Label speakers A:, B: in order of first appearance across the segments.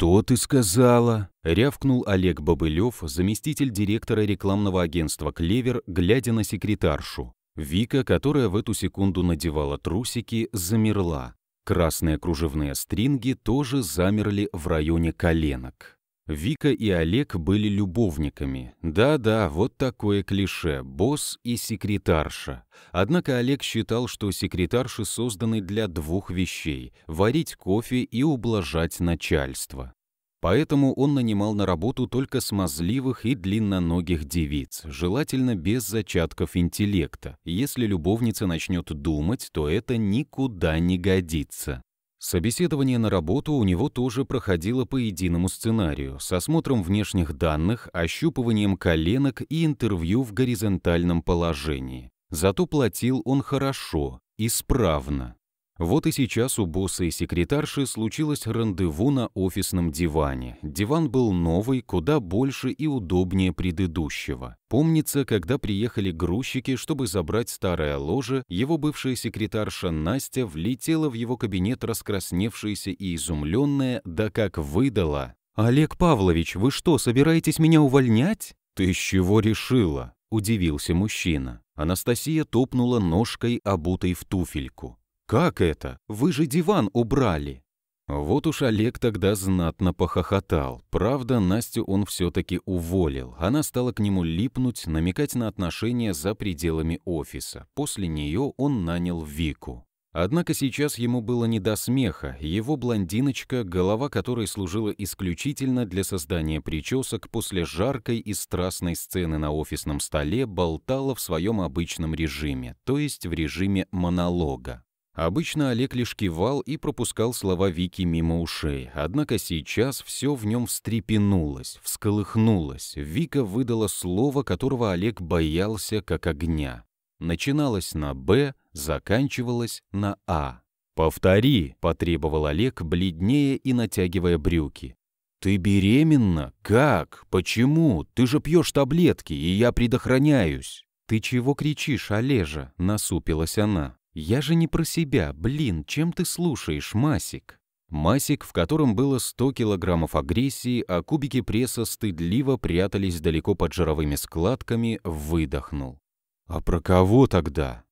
A: «Что ты сказала?» — рявкнул Олег Бобылев, заместитель директора рекламного агентства «Клевер», глядя на секретаршу. Вика, которая в эту секунду надевала трусики, замерла. Красные кружевные стринги тоже замерли в районе коленок. Вика и Олег были любовниками. Да-да, вот такое клише – босс и секретарша. Однако Олег считал, что секретарши созданы для двух вещей – варить кофе и ублажать начальство. Поэтому он нанимал на работу только смазливых и длинноногих девиц, желательно без зачатков интеллекта. Если любовница начнет думать, то это никуда не годится. Собеседование на работу у него тоже проходило по единому сценарию, с осмотром внешних данных, ощупыванием коленок и интервью в горизонтальном положении. Зато платил он хорошо, исправно. Вот и сейчас у босса и секретарши случилось рандеву на офисном диване. Диван был новый, куда больше и удобнее предыдущего. Помнится, когда приехали грузчики, чтобы забрать старое ложе, его бывшая секретарша Настя влетела в его кабинет раскрасневшаяся и изумленная, да как выдала. «Олег Павлович, вы что, собираетесь меня увольнять?» «Ты с чего решила?» – удивился мужчина. Анастасия топнула ножкой, обутой в туфельку. «Как это? Вы же диван убрали!» Вот уж Олег тогда знатно похохотал. Правда, Настю он все-таки уволил. Она стала к нему липнуть, намекать на отношения за пределами офиса. После нее он нанял Вику. Однако сейчас ему было не до смеха. Его блондиночка, голова которой служила исключительно для создания причесок после жаркой и страстной сцены на офисном столе, болтала в своем обычном режиме, то есть в режиме монолога. Обычно Олег лишь кивал и пропускал слова Вики мимо ушей, однако сейчас все в нем встрепенулось, всколыхнулось. Вика выдала слово, которого Олег боялся как огня. Начиналось на «Б», заканчивалось на «А». «Повтори», — потребовал Олег, бледнее и натягивая брюки. «Ты беременна? Как? Почему? Ты же пьешь таблетки, и я предохраняюсь». «Ты чего кричишь, Олежа?» — насупилась она. «Я же не про себя, блин, чем ты слушаешь, Масик?» Масик, в котором было 100 килограммов агрессии, а кубики пресса стыдливо прятались далеко под жировыми складками, выдохнул. «А про кого тогда?»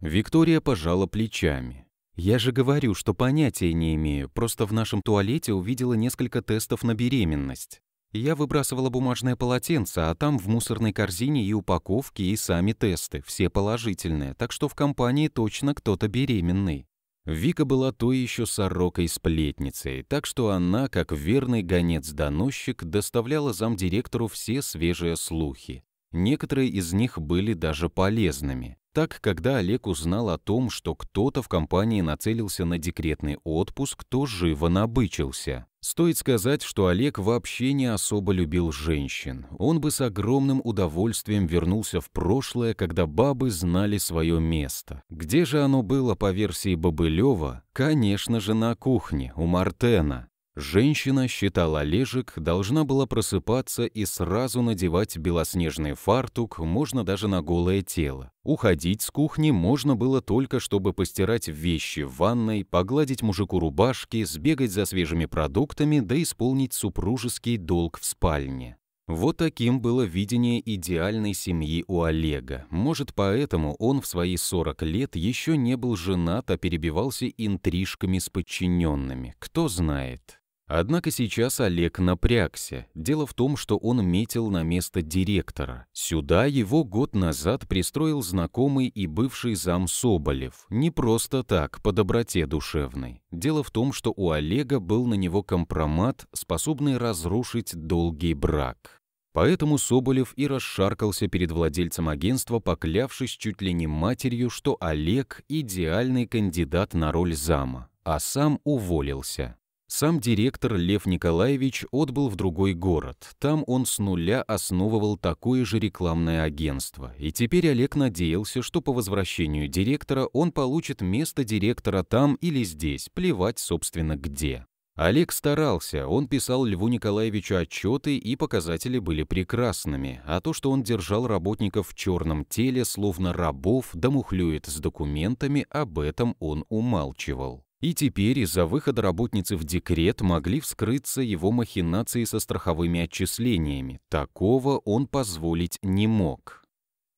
A: Виктория пожала плечами. «Я же говорю, что понятия не имею, просто в нашем туалете увидела несколько тестов на беременность. Я выбрасывала бумажное полотенце, а там в мусорной корзине и упаковки, и сами тесты, все положительные, так что в компании точно кто-то беременный. Вика была той еще сорокой-сплетницей, так что она, как верный гонец-доносчик, доставляла замдиректору все свежие слухи. Некоторые из них были даже полезными. Так, когда Олег узнал о том, что кто-то в компании нацелился на декретный отпуск, то живо набычился. Стоит сказать, что Олег вообще не особо любил женщин. Он бы с огромным удовольствием вернулся в прошлое, когда бабы знали свое место. Где же оно было, по версии Бобылева? Конечно же, на кухне, у Мартена. Женщина, считала, Олежек, должна была просыпаться и сразу надевать белоснежный фартук, можно даже на голое тело. Уходить с кухни можно было только, чтобы постирать вещи в ванной, погладить мужику рубашки, сбегать за свежими продуктами, да исполнить супружеский долг в спальне. Вот таким было видение идеальной семьи у Олега. Может, поэтому он в свои 40 лет еще не был женат, а перебивался интрижками с подчиненными. Кто знает. Однако сейчас Олег напрягся. Дело в том, что он метил на место директора. Сюда его год назад пристроил знакомый и бывший зам Соболев. Не просто так, по доброте душевной. Дело в том, что у Олега был на него компромат, способный разрушить долгий брак. Поэтому Соболев и расшаркался перед владельцем агентства, поклявшись чуть ли не матерью, что Олег – идеальный кандидат на роль зама, а сам уволился. Сам директор Лев Николаевич отбыл в другой город. Там он с нуля основывал такое же рекламное агентство. И теперь Олег надеялся, что по возвращению директора он получит место директора там или здесь, плевать, собственно, где. Олег старался, он писал Льву Николаевичу отчеты, и показатели были прекрасными, а то, что он держал работников в черном теле, словно рабов, домухлюет с документами, об этом он умалчивал. И теперь из-за выхода работницы в декрет могли вскрыться его махинации со страховыми отчислениями. Такого он позволить не мог.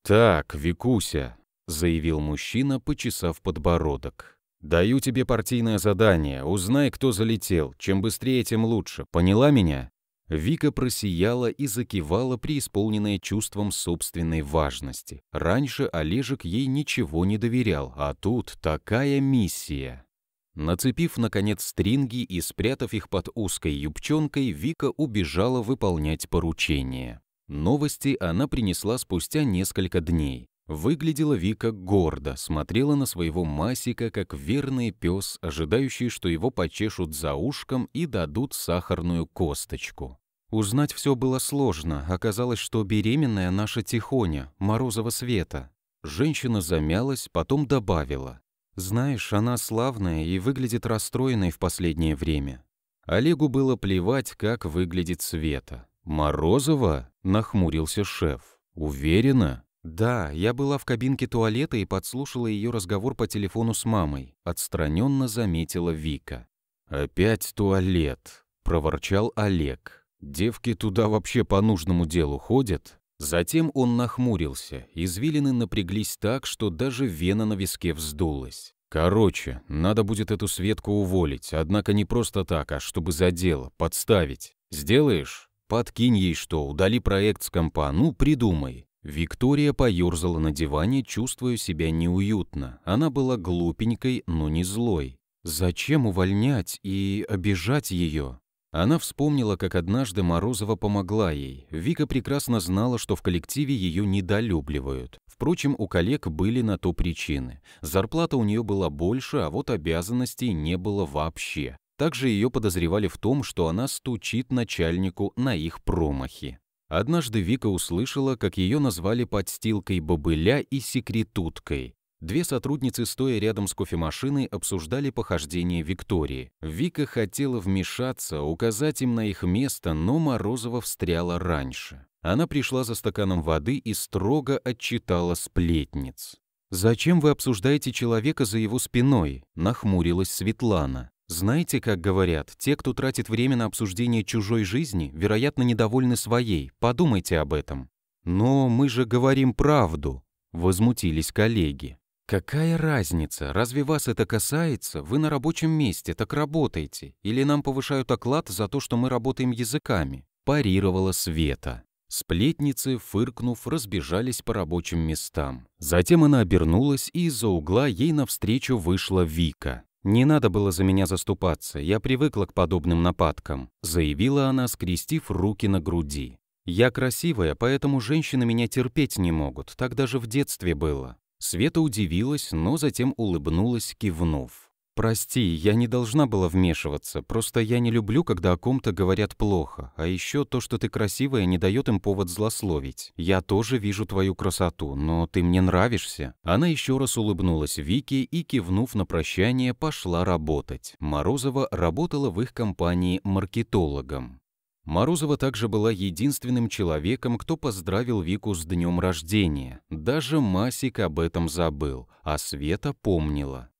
A: «Так, Викуся», — заявил мужчина, почесав подбородок. «Даю тебе партийное задание. Узнай, кто залетел. Чем быстрее, тем лучше. Поняла меня?» Вика просияла и закивала, преисполненная чувством собственной важности. Раньше Олежек ей ничего не доверял, а тут такая миссия. Нацепив, наконец, стринги и спрятав их под узкой юбчонкой, Вика убежала выполнять поручение. Новости она принесла спустя несколько дней. Выглядела Вика гордо, смотрела на своего Масика, как верный пес, ожидающий, что его почешут за ушком и дадут сахарную косточку. Узнать все было сложно. Оказалось, что беременная наша Тихоня, Морозова Света. Женщина замялась, потом добавила. Знаешь, она славная и выглядит расстроенной в последнее время. Олегу было плевать, как выглядит Света. «Морозова?» — нахмурился шеф. «Уверена?» «Да, я была в кабинке туалета и подслушала ее разговор по телефону с мамой», — отстраненно заметила Вика. «Опять туалет», — проворчал Олег. «Девки туда вообще по нужному делу ходят?» Затем он нахмурился, извилины напряглись так, что даже вена на виске вздулась. Короче, надо будет эту Светку уволить, однако не просто так, а чтобы за дело, подставить. Сделаешь? Подкинь ей что, удали проект с компа, ну придумай. Виктория поёрзала на диване, чувствуя себя неуютно. Она была глупенькой, но не злой. Зачем увольнять и обижать ее? Она вспомнила, как однажды Морозова помогла ей. Вика прекрасно знала, что в коллективе ее недолюбливают. Впрочем, у коллег были на то причины. Зарплата у нее была больше, а вот обязанностей не было вообще. Также ее подозревали в том, что она стучит начальнику на их промахи. Однажды Вика услышала, как ее назвали подстилкой бобыля и секретуткой. Две сотрудницы, стоя рядом с кофемашиной, обсуждали похождение Виктории. Вика хотела вмешаться, указать им на их место, но Морозова встряла раньше. Она пришла за стаканом воды и строго отчитала сплетниц. «Зачем вы обсуждаете человека за его спиной?» – нахмурилась Светлана. «Знаете, как говорят, те, кто тратит время на обсуждение чужой жизни, вероятно, недовольны своей. Подумайте об этом». «Но мы же говорим правду», – возмутились коллеги. «Какая разница? Разве вас это касается? Вы на рабочем месте, так работаете. Или нам повышают оклад за то, что мы работаем языками?» Парировала Света. Сплетницы, фыркнув, разбежались по рабочим местам. Затем она обернулась, и из-за угла ей навстречу вышла Вика. «Не надо было за меня заступаться, я привыкла к подобным нападкам», заявила она, скрестив руки на груди. «Я красивая, поэтому женщины меня терпеть не могут, так даже в детстве было. Света удивилась, но затем улыбнулась, кивнув. «Прости, я не должна была вмешиваться, просто я не люблю, когда о ком-то говорят плохо, а еще то, что ты красивая, не дает им повод злословить. Я тоже вижу твою красоту, но ты мне нравишься». Она еще раз улыбнулась Вике и, кивнув на прощание, пошла работать. Морозова работала в их компании маркетологом. Морозова также была единственным человеком, кто поздравил Вику с днем рождения. Даже Масик об этом забыл, а Света помнила.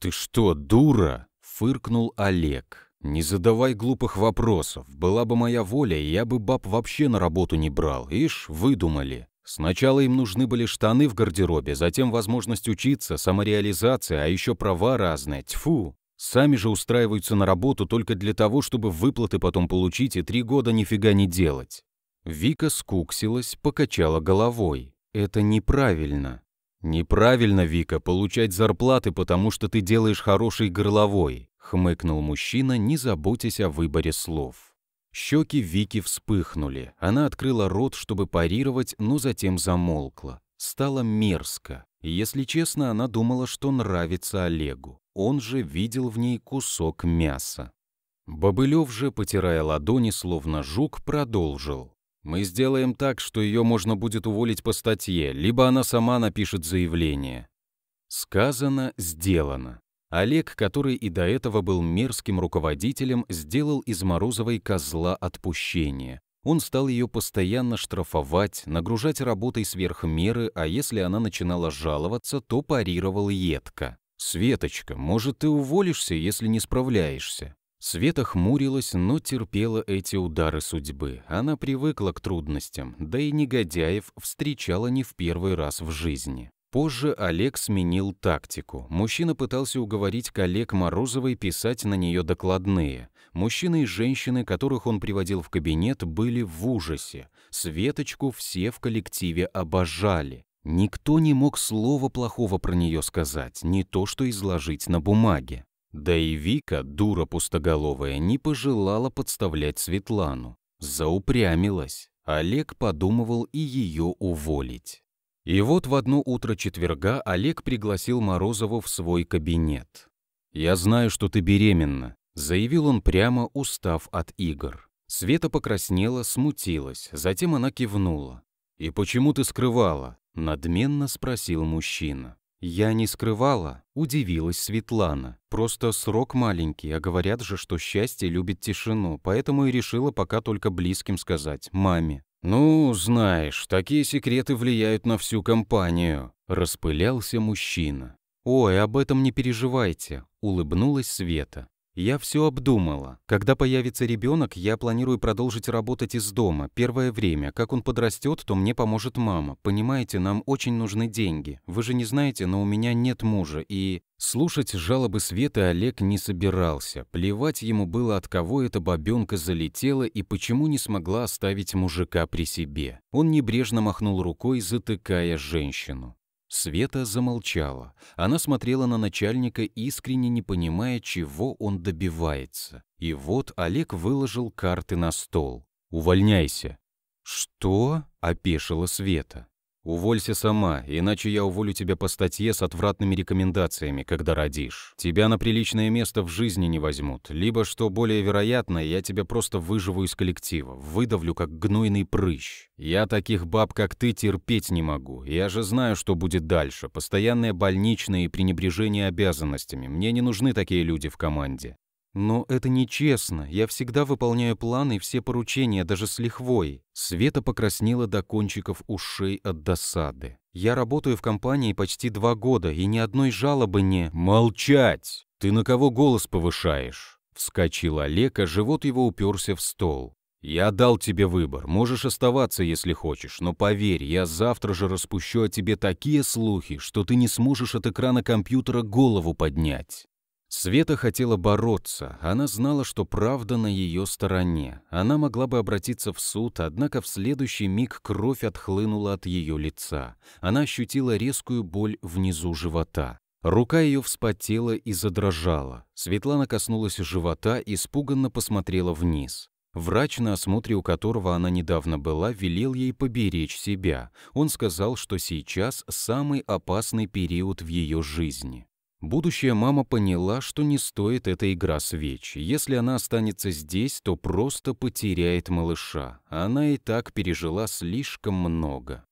A: «Ты что, дура?» — фыркнул Олег. «Не задавай глупых вопросов. Была бы моя воля, я бы баб вообще на работу не брал. Ишь, выдумали. Сначала им нужны были штаны в гардеробе, затем возможность учиться, самореализация, а еще права разные. Тьфу!» Сами же устраиваются на работу только для того, чтобы выплаты потом получить и три года нифига не делать. Вика скуксилась, покачала головой. Это неправильно. Неправильно, Вика, получать зарплаты, потому что ты делаешь хороший горловой, хмыкнул мужчина, не заботясь о выборе слов. Щеки Вики вспыхнули. Она открыла рот, чтобы парировать, но затем замолкла. Стало мерзко, если честно, она думала, что нравится Олегу. Он же видел в ней кусок мяса. Бобылев же, потирая ладони, словно жук, продолжил. «Мы сделаем так, что ее можно будет уволить по статье, либо она сама напишет заявление». Сказано, сделано. Олег, который и до этого был мерзким руководителем, сделал из Морозовой козла отпущение он стал ее постоянно штрафовать, нагружать работой сверх меры, а если она начинала жаловаться, то парировал едко. «Светочка, может, ты уволишься, если не справляешься?» Света хмурилась, но терпела эти удары судьбы. Она привыкла к трудностям, да и негодяев встречала не в первый раз в жизни. Позже Олег сменил тактику. Мужчина пытался уговорить коллег Морозовой писать на нее докладные. Мужчины и женщины, которых он приводил в кабинет, были в ужасе. Светочку все в коллективе обожали. Никто не мог слова плохого про нее сказать, не то что изложить на бумаге. Да и Вика, дура пустоголовая, не пожелала подставлять Светлану. Заупрямилась. Олег подумывал и ее уволить. И вот в одно утро четверга Олег пригласил Морозову в свой кабинет. «Я знаю, что ты беременна. Заявил он прямо, устав от игр. Света покраснела, смутилась, затем она кивнула. «И почему ты скрывала?» — надменно спросил мужчина. «Я не скрывала», — удивилась Светлана. «Просто срок маленький, а говорят же, что счастье любит тишину, поэтому и решила пока только близким сказать, маме». «Ну, знаешь, такие секреты влияют на всю компанию», — распылялся мужчина. «Ой, об этом не переживайте», — улыбнулась Света. Я все обдумала. Когда появится ребенок, я планирую продолжить работать из дома. Первое время, как он подрастет, то мне поможет мама. Понимаете, нам очень нужны деньги. Вы же не знаете, но у меня нет мужа и... Слушать жалобы Светы Олег не собирался. Плевать ему было, от кого эта бабенка залетела и почему не смогла оставить мужика при себе. Он небрежно махнул рукой, затыкая женщину. Света замолчала. Она смотрела на начальника, искренне не понимая, чего он добивается. И вот Олег выложил карты на стол. «Увольняйся». «Что?» — опешила Света. Уволься сама, иначе я уволю тебя по статье с отвратными рекомендациями, когда родишь. Тебя на приличное место в жизни не возьмут. Либо, что более вероятно, я тебя просто выживу из коллектива, выдавлю как гнойный прыщ. Я таких баб, как ты, терпеть не могу. Я же знаю, что будет дальше. Постоянное больничное и пренебрежение обязанностями. Мне не нужны такие люди в команде. Но это нечестно. Я всегда выполняю планы и все поручения, даже с лихвой. Света покраснела до кончиков ушей от досады. Я работаю в компании почти два года, и ни одной жалобы не... Молчать! Ты на кого голос повышаешь? Вскочил Олег, а живот его уперся в стол. «Я дал тебе выбор. Можешь оставаться, если хочешь, но поверь, я завтра же распущу о тебе такие слухи, что ты не сможешь от экрана компьютера голову поднять». Света хотела бороться, она знала, что правда на ее стороне. Она могла бы обратиться в суд, однако в следующий миг кровь отхлынула от ее лица. Она ощутила резкую боль внизу живота. Рука ее вспотела и задрожала. Светлана коснулась живота и испуганно посмотрела вниз. Врач, на осмотре у которого она недавно была, велел ей поберечь себя. Он сказал, что сейчас самый опасный период в ее жизни. Будущая мама поняла, что не стоит эта игра свеч. Если она останется здесь, то просто потеряет малыша. Она и так пережила слишком много.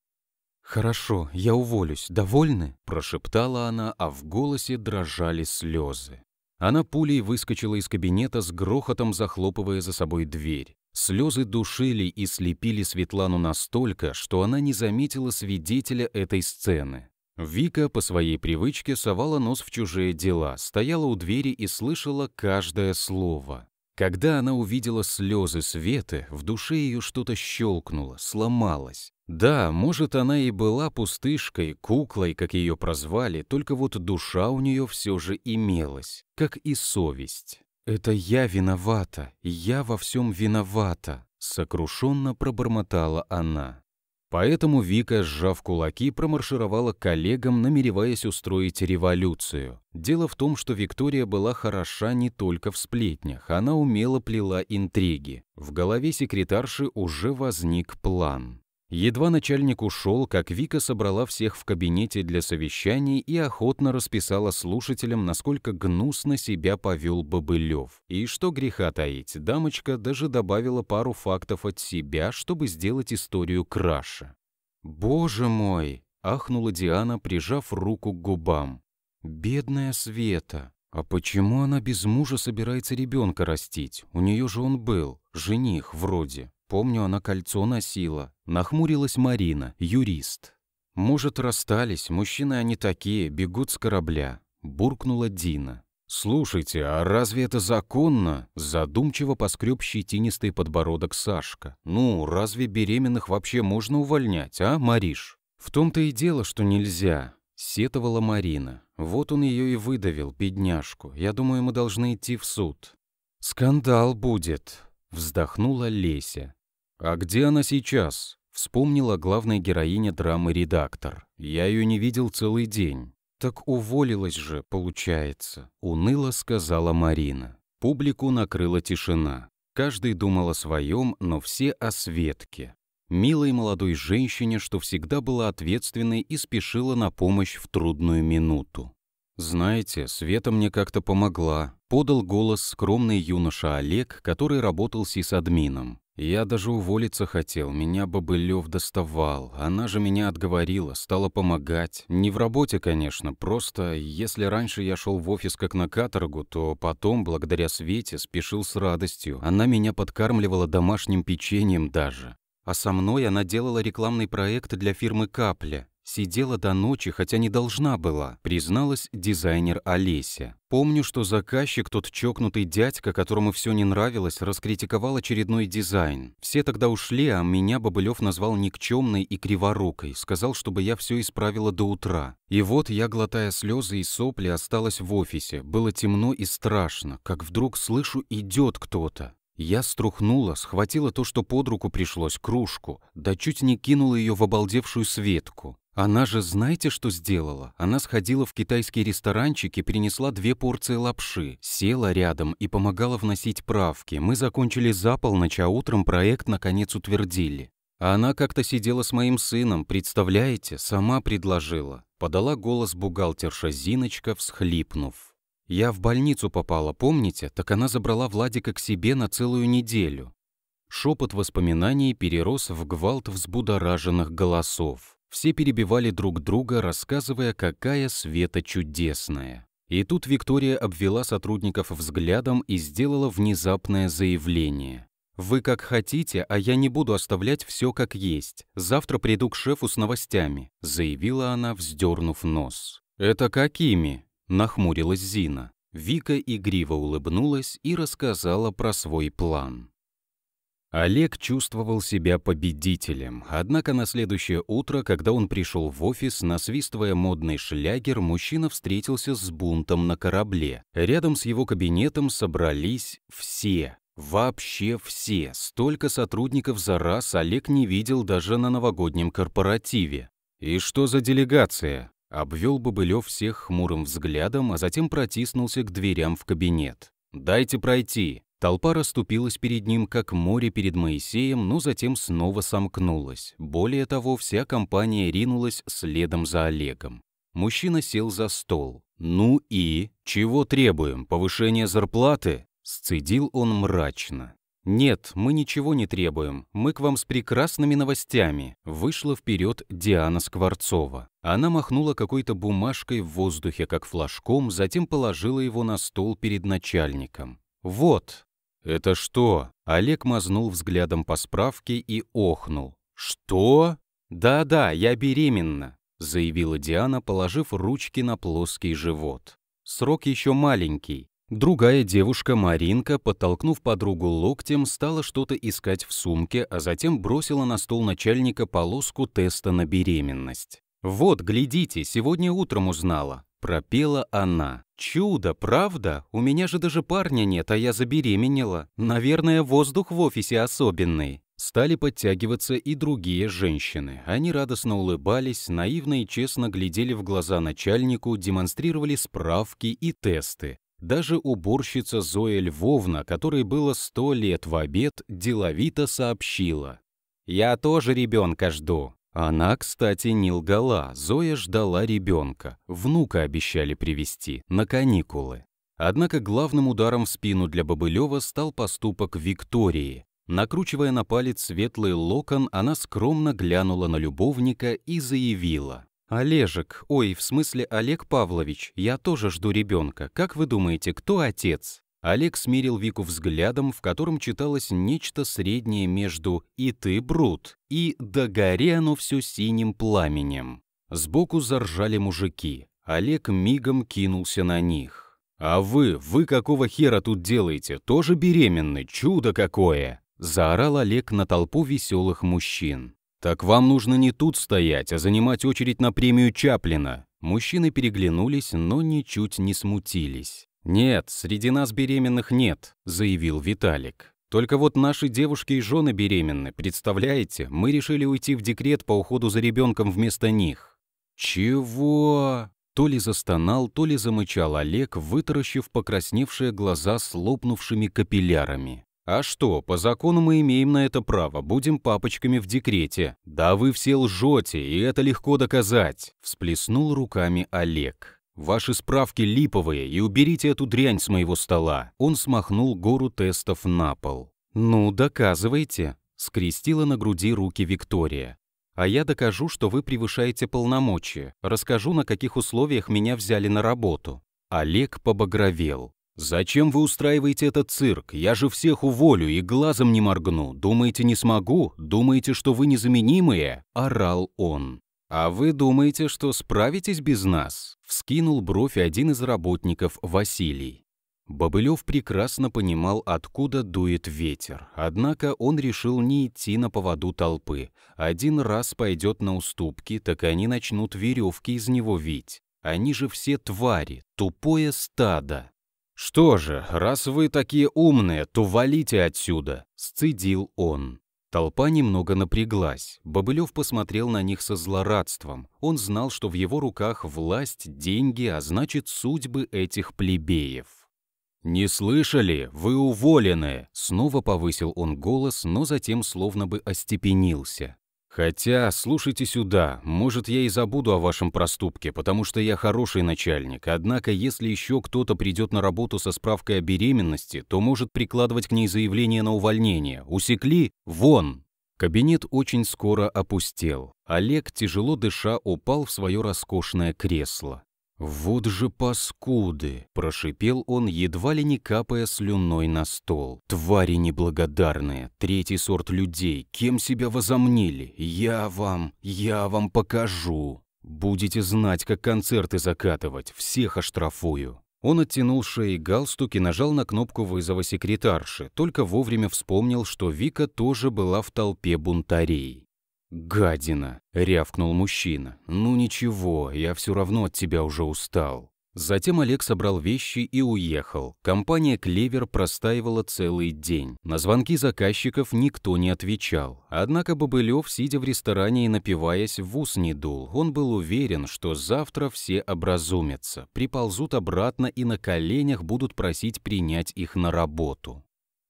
A: «Хорошо, я уволюсь. Довольны?» – прошептала она, а в голосе дрожали слезы. Она пулей выскочила из кабинета с грохотом, захлопывая за собой дверь. Слезы душили и слепили Светлану настолько, что она не заметила свидетеля этой сцены. Вика по своей привычке совала нос в чужие дела, стояла у двери и слышала каждое слово. Когда она увидела слезы Светы, в душе ее что-то щелкнуло, сломалось. Да, может, она и была пустышкой, куклой, как ее прозвали, только вот душа у нее все же имелась, как и совесть. «Это я виновата, я во всем виновата», — сокрушенно пробормотала она. Поэтому Вика, сжав кулаки, промаршировала к коллегам, намереваясь устроить революцию. Дело в том, что Виктория была хороша не только в сплетнях, она умело плела интриги. В голове секретарши уже возник план. Едва начальник ушел, как Вика собрала всех в кабинете для совещаний и охотно расписала слушателям, насколько гнусно себя повел Бобылев. И что греха таить, дамочка даже добавила пару фактов от себя, чтобы сделать историю краше. «Боже мой!» — ахнула Диана, прижав руку к губам. «Бедная Света! А почему она без мужа собирается ребенка растить? У нее же он был, жених вроде». Помню, она кольцо носила. Нахмурилась Марина, юрист. Может, расстались, мужчины они такие, бегут с корабля. Буркнула Дина. «Слушайте, а разве это законно?» Задумчиво поскреб щетинистый подбородок Сашка. «Ну, разве беременных вообще можно увольнять, а, Мариш?» «В том-то и дело, что нельзя», — сетовала Марина. «Вот он ее и выдавил, бедняжку. Я думаю, мы должны идти в суд». «Скандал будет», — вздохнула Леся. «А где она сейчас?» — вспомнила главная героиня драмы «Редактор». «Я ее не видел целый день». «Так уволилась же, получается», — уныло сказала Марина. Публику накрыла тишина. Каждый думал о своем, но все о Светке. Милой молодой женщине, что всегда была ответственной и спешила на помощь в трудную минуту. «Знаете, Света мне как-то помогла», — подал голос скромный юноша Олег, который работал сисадмином. «Я даже уволиться хотел, меня Бобылев доставал. Она же меня отговорила, стала помогать. Не в работе, конечно, просто если раньше я шел в офис как на каторгу, то потом, благодаря Свете, спешил с радостью. Она меня подкармливала домашним печеньем даже. А со мной она делала рекламный проект для фирмы «Капля». Сидела до ночи, хотя не должна была, призналась дизайнер Олеся. Помню, что заказчик, тот чокнутый дядька, которому все не нравилось, раскритиковал очередной дизайн. Все тогда ушли, а меня Бобылев назвал никчемной и криворукой, сказал, чтобы я все исправила до утра. И вот я, глотая слезы и сопли, осталась в офисе. Было темно и страшно, как вдруг слышу, идет кто-то. Я струхнула, схватила то, что под руку пришлось, кружку, да чуть не кинула ее в обалдевшую Светку. Она же знаете, что сделала? Она сходила в китайский ресторанчик и принесла две порции лапши, села рядом и помогала вносить правки. Мы закончили за полночь, а утром проект наконец утвердили. А она как-то сидела с моим сыном, представляете, сама предложила. Подала голос бухгалтерша Зиночка, всхлипнув. Я в больницу попала, помните? Так она забрала Владика к себе на целую неделю. Шепот воспоминаний перерос в гвалт взбудораженных голосов. Все перебивали друг друга, рассказывая, какая Света чудесная. И тут Виктория обвела сотрудников взглядом и сделала внезапное заявление. «Вы как хотите, а я не буду оставлять все как есть. Завтра приду к шефу с новостями», — заявила она, вздернув нос. «Это какими?» — нахмурилась Зина. Вика игриво улыбнулась и рассказала про свой план. Олег чувствовал себя победителем, однако на следующее утро, когда он пришел в офис, насвистывая модный шлягер, мужчина встретился с бунтом на корабле. Рядом с его кабинетом собрались все. Вообще все. Столько сотрудников за раз Олег не видел даже на новогоднем корпоративе. «И что за делегация?» Обвел Бобылев всех хмурым взглядом, а затем протиснулся к дверям в кабинет. «Дайте пройти!» Толпа расступилась перед ним, как море перед Моисеем, но затем снова сомкнулась. Более того, вся компания ринулась следом за Олегом. Мужчина сел за стол. «Ну и? Чего требуем? Повышение зарплаты?» Сцедил он мрачно. «Нет, мы ничего не требуем. Мы к вам с прекрасными новостями», — вышла вперед Диана Скворцова. Она махнула какой-то бумажкой в воздухе, как флажком, затем положила его на стол перед начальником. «Вот, «Это что?» Олег мазнул взглядом по справке и охнул. «Что?» «Да-да, я беременна», — заявила Диана, положив ручки на плоский живот. «Срок еще маленький». Другая девушка, Маринка, подтолкнув подругу локтем, стала что-то искать в сумке, а затем бросила на стол начальника полоску теста на беременность. «Вот, глядите, сегодня утром узнала. Пропела она. «Чудо, правда? У меня же даже парня нет, а я забеременела. Наверное, воздух в офисе особенный». Стали подтягиваться и другие женщины. Они радостно улыбались, наивно и честно глядели в глаза начальнику, демонстрировали справки и тесты. Даже уборщица Зоя Львовна, которой было сто лет в обед, деловито сообщила. «Я тоже ребенка жду. Она, кстати, не лгала. Зоя ждала ребенка. Внука обещали привезти на каникулы. Однако главным ударом в спину для Бобылева стал поступок Виктории. Накручивая на палец светлый локон, она скромно глянула на любовника и заявила. «Олежек, ой, в смысле Олег Павлович, я тоже жду ребенка. Как вы думаете, кто отец?» Олег смирил Вику взглядом, в котором читалось нечто среднее между «и ты, Брут» и «да горе оно все синим пламенем». Сбоку заржали мужики. Олег мигом кинулся на них. «А вы, вы какого хера тут делаете? Тоже беременны? Чудо какое!» Заорал Олег на толпу веселых мужчин. «Так вам нужно не тут стоять, а занимать очередь на премию Чаплина!» Мужчины переглянулись, но ничуть не смутились. «Нет, среди нас беременных нет», — заявил Виталик. «Только вот наши девушки и жены беременны, представляете? Мы решили уйти в декрет по уходу за ребенком вместо них». «Чего?» То ли застонал, то ли замычал Олег, вытаращив покрасневшие глаза с лопнувшими капиллярами. «А что, по закону мы имеем на это право, будем папочками в декрете. Да вы все лжете, и это легко доказать!» – всплеснул руками Олег. «Ваши справки липовые, и уберите эту дрянь с моего стола!» Он смахнул гору тестов на пол. «Ну, доказывайте!» — скрестила на груди руки Виктория. «А я докажу, что вы превышаете полномочия, расскажу, на каких условиях меня взяли на работу». Олег побагровел. «Зачем вы устраиваете этот цирк? Я же всех уволю и глазом не моргну. Думаете, не смогу? Думаете, что вы незаменимые?» — орал он. «А вы думаете, что справитесь без нас?» Вскинул бровь один из работников, Василий. Бобылев прекрасно понимал, откуда дует ветер, однако он решил не идти на поводу толпы. Один раз пойдет на уступки, так они начнут веревки из него вить. Они же все твари, тупое стадо. «Что же, раз вы такие умные, то валите отсюда!» — сцедил он. Толпа немного напряглась. Бобылев посмотрел на них со злорадством. Он знал, что в его руках власть, деньги, а значит судьбы этих плебеев. «Не слышали? Вы уволены!» Снова повысил он голос, но затем словно бы остепенился. Хотя, слушайте сюда, может, я и забуду о вашем проступке, потому что я хороший начальник, однако если еще кто-то придет на работу со справкой о беременности, то может прикладывать к ней заявление на увольнение. Усекли? Вон!» Кабинет очень скоро опустел. Олег, тяжело дыша, упал в свое роскошное кресло. «Вот же паскуды!» – прошипел он, едва ли не капая слюной на стол. «Твари неблагодарные, третий сорт людей, кем себя возомнили? Я вам, я вам покажу! Будете знать, как концерты закатывать, всех оштрафую!» Он оттянул шеи галстук и нажал на кнопку вызова секретарши, только вовремя вспомнил, что Вика тоже была в толпе бунтарей. «Гадина!» — рявкнул мужчина. «Ну ничего, я все равно от тебя уже устал». Затем Олег собрал вещи и уехал. Компания «Клевер» простаивала целый день. На звонки заказчиков никто не отвечал. Однако Бобылев, сидя в ресторане и напиваясь, в ус не дул. Он был уверен, что завтра все образумятся, приползут обратно и на коленях будут просить принять их на работу.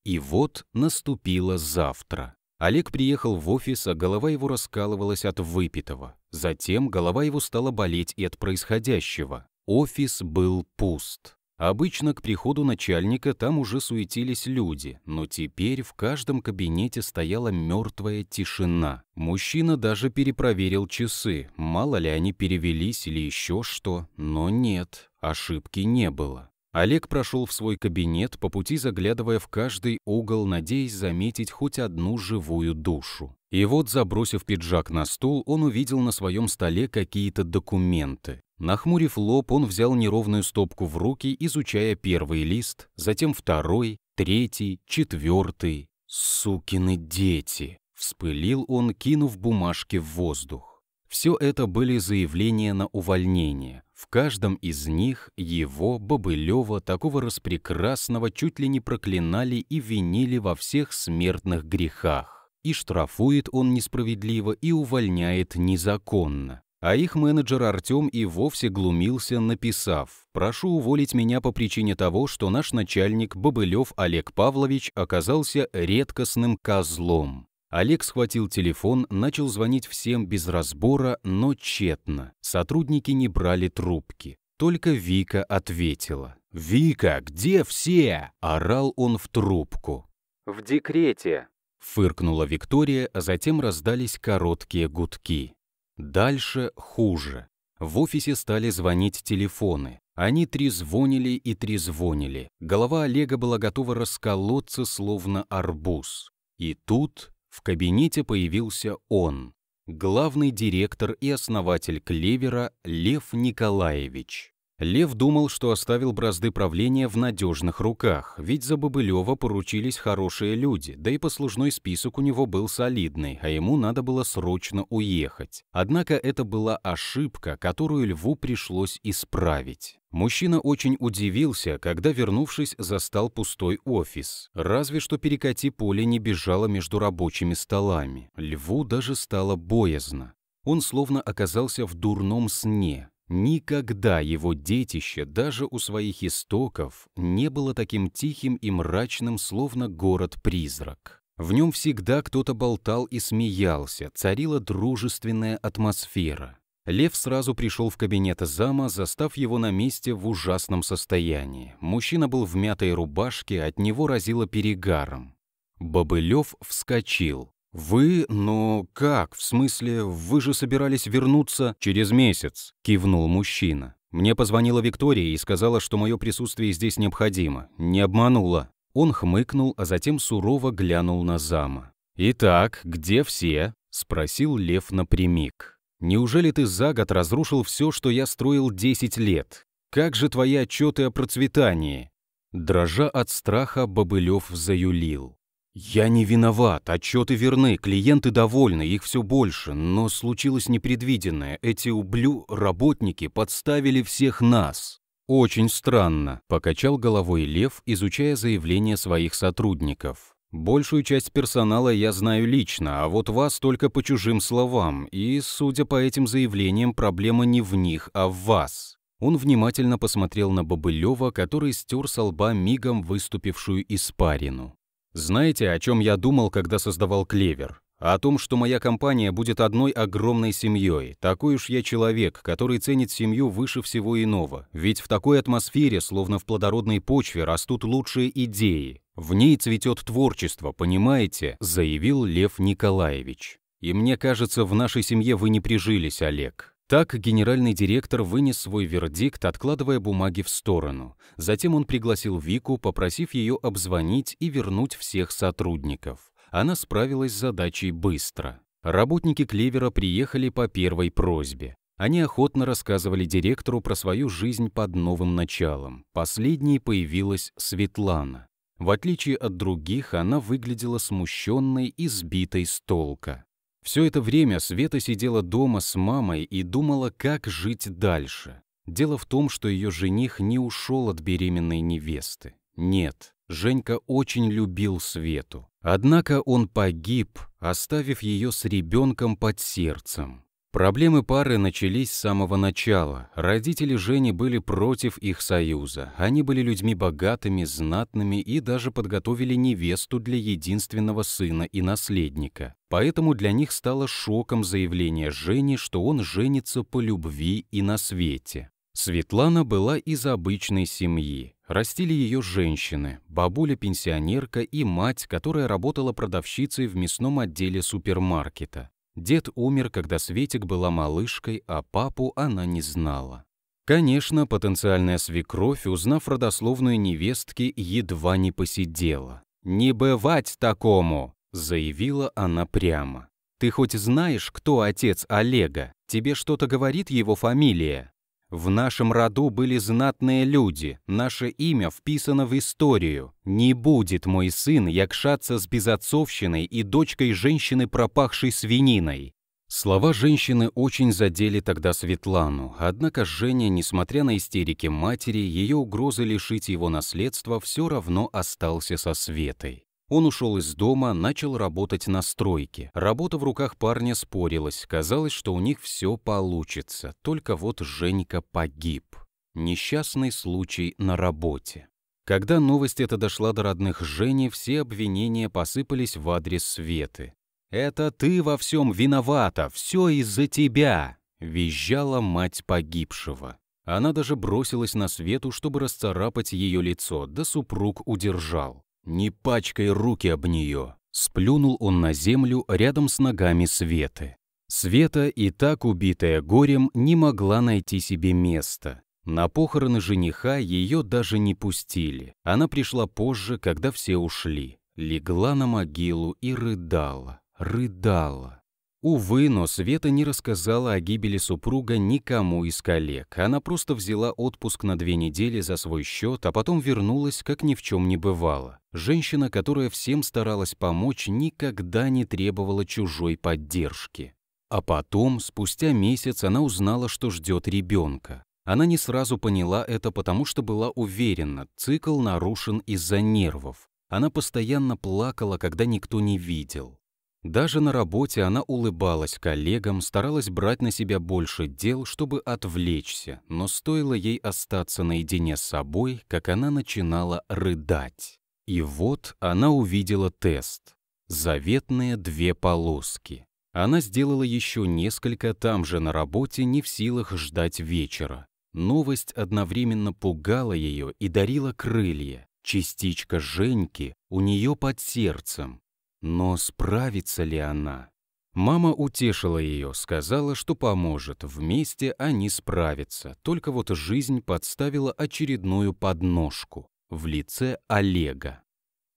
A: И вот наступило завтра. Олег приехал в офис, а голова его раскалывалась от выпитого. Затем голова его стала болеть и от происходящего. Офис был пуст. Обычно к приходу начальника там уже суетились люди, но теперь в каждом кабинете стояла мертвая тишина. Мужчина даже перепроверил часы, мало ли они перевелись или еще что, но нет, ошибки не было. Олег прошел в свой кабинет, по пути заглядывая в каждый угол, надеясь заметить хоть одну живую душу. И вот, забросив пиджак на стул, он увидел на своем столе какие-то документы. Нахмурив лоб, он взял неровную стопку в руки, изучая первый лист, затем второй, третий, четвертый. «Сукины дети!» – вспылил он, кинув бумажки в воздух. Все это были заявления на увольнение, в каждом из них его, Бобылева, такого распрекрасного, чуть ли не проклинали и винили во всех смертных грехах. И штрафует он несправедливо, и увольняет незаконно. А их менеджер Артем и вовсе глумился, написав «Прошу уволить меня по причине того, что наш начальник Бобылев Олег Павлович оказался редкостным козлом». Олег схватил телефон, начал звонить всем без разбора, но тщетно. Сотрудники не брали трубки. Только Вика ответила. «Вика, где все?» – орал он в трубку. «В декрете», – фыркнула Виктория, а затем раздались короткие гудки. Дальше хуже. В офисе стали звонить телефоны. Они трезвонили и трезвонили. Голова Олега была готова расколоться, словно арбуз. И тут в кабинете появился он, главный директор и основатель Клевера Лев Николаевич. Лев думал, что оставил бразды правления в надежных руках, ведь за Бобылева поручились хорошие люди, да и послужной список у него был солидный, а ему надо было срочно уехать. Однако это была ошибка, которую Льву пришлось исправить. Мужчина очень удивился, когда, вернувшись, застал пустой офис. Разве что перекати поле не бежало между рабочими столами. Льву даже стало боязно. Он словно оказался в дурном сне. Никогда его детище даже у своих истоков не было таким тихим и мрачным, словно город-призрак. В нем всегда кто-то болтал и смеялся, царила дружественная атмосфера. Лев сразу пришел в кабинет зама, застав его на месте в ужасном состоянии. Мужчина был в мятой рубашке, от него разило перегаром. Бобылев вскочил. «Вы? Но как? В смысле, вы же собирались вернуться через месяц?» — кивнул мужчина. «Мне позвонила Виктория и сказала, что мое присутствие здесь необходимо. Не обманула». Он хмыкнул, а затем сурово глянул на зама. «Итак, где все?» — спросил Лев напрямик. «Неужели ты за год разрушил все, что я строил 10 лет? Как же твои отчеты о процветании?» Дрожа от страха, Бобылев заюлил. «Я не виноват, отчеты верны, клиенты довольны, их все больше, но случилось непредвиденное. Эти ублю работники подставили всех нас». «Очень странно», – покачал головой Лев, изучая заявление своих сотрудников. «Большую часть персонала я знаю лично, а вот вас только по чужим словам, и, судя по этим заявлениям, проблема не в них, а в вас». Он внимательно посмотрел на Бобылева, который стер со лба мигом выступившую испарину. Знаете, о чем я думал, когда создавал клевер? О том, что моя компания будет одной огромной семьей. Такой уж я человек, который ценит семью выше всего иного. Ведь в такой атмосфере, словно в плодородной почве, растут лучшие идеи. В ней цветет творчество, понимаете? Заявил Лев Николаевич. И мне кажется, в нашей семье вы не прижились, Олег. Так генеральный директор вынес свой вердикт, откладывая бумаги в сторону. Затем он пригласил Вику, попросив ее обзвонить и вернуть всех сотрудников. Она справилась с задачей быстро. Работники Клевера приехали по первой просьбе. Они охотно рассказывали директору про свою жизнь под новым началом. Последней появилась Светлана. В отличие от других, она выглядела смущенной и сбитой с толка. Все это время Света сидела дома с мамой и думала, как жить дальше. Дело в том, что ее жених не ушел от беременной невесты. Нет, Женька очень любил Свету. Однако он погиб, оставив ее с ребенком под сердцем. Проблемы пары начались с самого начала. Родители Жени были против их союза. Они были людьми богатыми, знатными и даже подготовили невесту для единственного сына и наследника. Поэтому для них стало шоком заявление Жени, что он женится по любви и на свете. Светлана была из обычной семьи. Растили ее женщины, бабуля-пенсионерка и мать, которая работала продавщицей в мясном отделе супермаркета. Дед умер, когда Светик была малышкой, а папу она не знала. Конечно, потенциальная свекровь, узнав родословную невестки, едва не посидела. «Не бывать такому!» — заявила она прямо. «Ты хоть знаешь, кто отец Олега? Тебе что-то говорит его фамилия?» В нашем роду были знатные люди, наше имя вписано в историю. Не будет мой сын якшаться с безотцовщиной и дочкой женщины, пропахшей свининой. Слова женщины очень задели тогда Светлану, однако Женя, несмотря на истерики матери, ее угрозы лишить его наследства, все равно остался со Светой. Он ушел из дома, начал работать на стройке. Работа в руках парня спорилась, казалось, что у них все получится, только вот Женька погиб. Несчастный случай на работе. Когда новость эта дошла до родных Жени, все обвинения посыпались в адрес Светы. «Это ты во всем виновата, все из-за тебя!» — визжала мать погибшего. Она даже бросилась на Свету, чтобы расцарапать ее лицо, да супруг удержал. «Не пачкай руки об нее!» Сплюнул он на землю рядом с ногами Светы. Света, и так убитая горем, не могла найти себе места. На похороны жениха ее даже не пустили. Она пришла позже, когда все ушли. Легла на могилу и рыдала, рыдала. Увы, но Света не рассказала о гибели супруга никому из коллег. Она просто взяла отпуск на две недели за свой счет, а потом вернулась, как ни в чем не бывало. Женщина, которая всем старалась помочь, никогда не требовала чужой поддержки. А потом, спустя месяц, она узнала, что ждет ребенка. Она не сразу поняла это, потому что была уверена, цикл нарушен из-за нервов. Она постоянно плакала, когда никто не видел. Даже на работе она улыбалась коллегам, старалась брать на себя больше дел, чтобы отвлечься, но стоило ей остаться наедине с собой, как она начинала рыдать. И вот она увидела тест. Заветные две полоски. Она сделала еще несколько там же на работе, не в силах ждать вечера. Новость одновременно пугала ее и дарила крылья. Частичка Женьки у нее под сердцем, но справится ли она? Мама утешила ее, сказала, что поможет, вместе они справятся. Только вот жизнь подставила очередную подножку в лице Олега.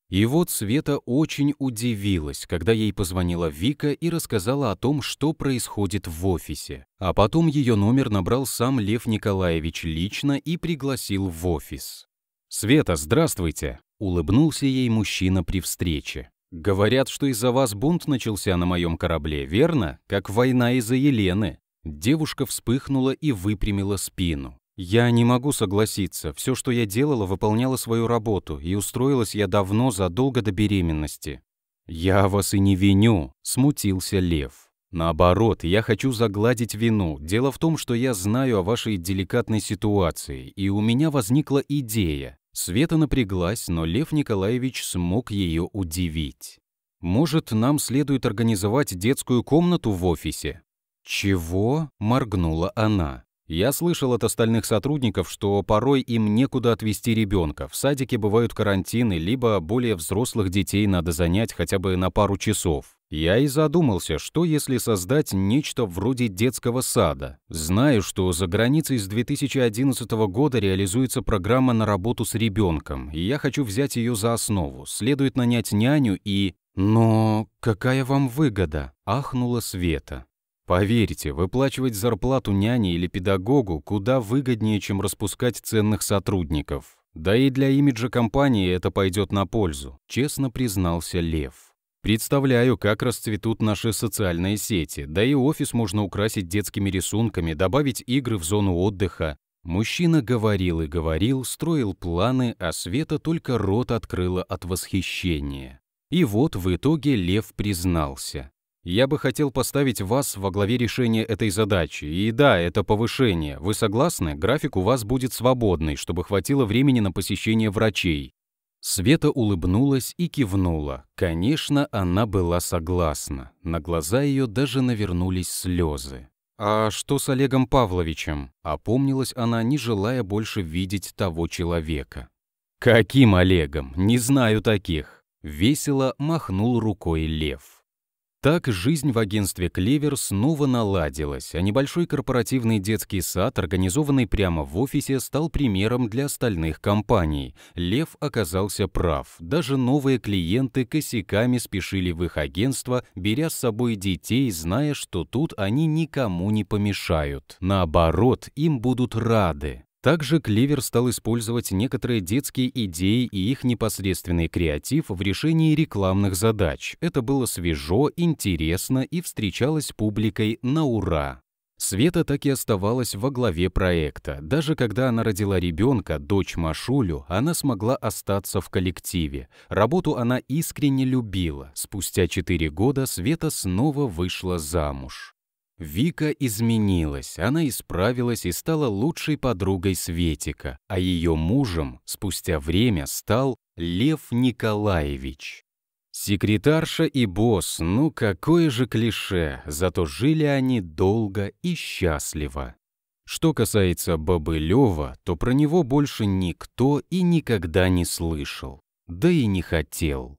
A: И вот Света очень удивилась, когда ей позвонила Вика и рассказала о том, что происходит в офисе. А потом ее номер набрал сам Лев Николаевич лично и пригласил в офис. «Света, здравствуйте!» — улыбнулся ей мужчина при встрече. «Говорят, что из-за вас бунт начался на моем корабле, верно? Как война из-за Елены». Девушка вспыхнула и выпрямила спину. «Я не могу согласиться. Все, что я делала, выполняла свою работу, и устроилась я давно, задолго до беременности». «Я вас и не виню», — смутился Лев. Наоборот, я хочу загладить вину. Дело в том, что я знаю о вашей деликатной ситуации, и у меня возникла идея. Света напряглась, но Лев Николаевич смог ее удивить. «Может, нам следует организовать детскую комнату в офисе?» «Чего?» – моргнула она. «Я слышал от остальных сотрудников, что порой им некуда отвезти ребенка. В садике бывают карантины, либо более взрослых детей надо занять хотя бы на пару часов. Я и задумался, что если создать нечто вроде детского сада. Знаю, что за границей с 2011 года реализуется программа на работу с ребенком, и я хочу взять ее за основу. Следует нанять няню и... «Но какая вам выгода?» – ахнула Света. Поверьте, выплачивать зарплату няне или педагогу куда выгоднее, чем распускать ценных сотрудников. Да и для имиджа компании это пойдет на пользу, честно признался Лев. Представляю, как расцветут наши социальные сети, да и офис можно украсить детскими рисунками, добавить игры в зону отдыха. Мужчина говорил и говорил, строил планы, а Света только рот открыла от восхищения. И вот в итоге Лев признался. «Я бы хотел поставить вас во главе решения этой задачи. И да, это повышение. Вы согласны? График у вас будет свободный, чтобы хватило времени на посещение врачей. Света улыбнулась и кивнула. Конечно, она была согласна. На глаза ее даже навернулись слезы. «А что с Олегом Павловичем?» — опомнилась она, не желая больше видеть того человека. «Каким Олегом? Не знаю таких!» — весело махнул рукой Лев. Так жизнь в агентстве «Клевер» снова наладилась, а небольшой корпоративный детский сад, организованный прямо в офисе, стал примером для остальных компаний. Лев оказался прав. Даже новые клиенты косяками спешили в их агентство, беря с собой детей, зная, что тут они никому не помешают. Наоборот, им будут рады. Также Кливер стал использовать некоторые детские идеи и их непосредственный креатив в решении рекламных задач. Это было свежо, интересно и встречалось публикой на ура. Света так и оставалась во главе проекта. Даже когда она родила ребенка, дочь Машулю, она смогла остаться в коллективе. Работу она искренне любила. Спустя 4 года Света снова вышла замуж. Вика изменилась, она исправилась и стала лучшей подругой Светика, а ее мужем спустя время стал Лев Николаевич. Секретарша и босс, ну какое же клише, зато жили они долго и счастливо. Что касается Бобылева, то про него больше никто и никогда не слышал, да и не хотел.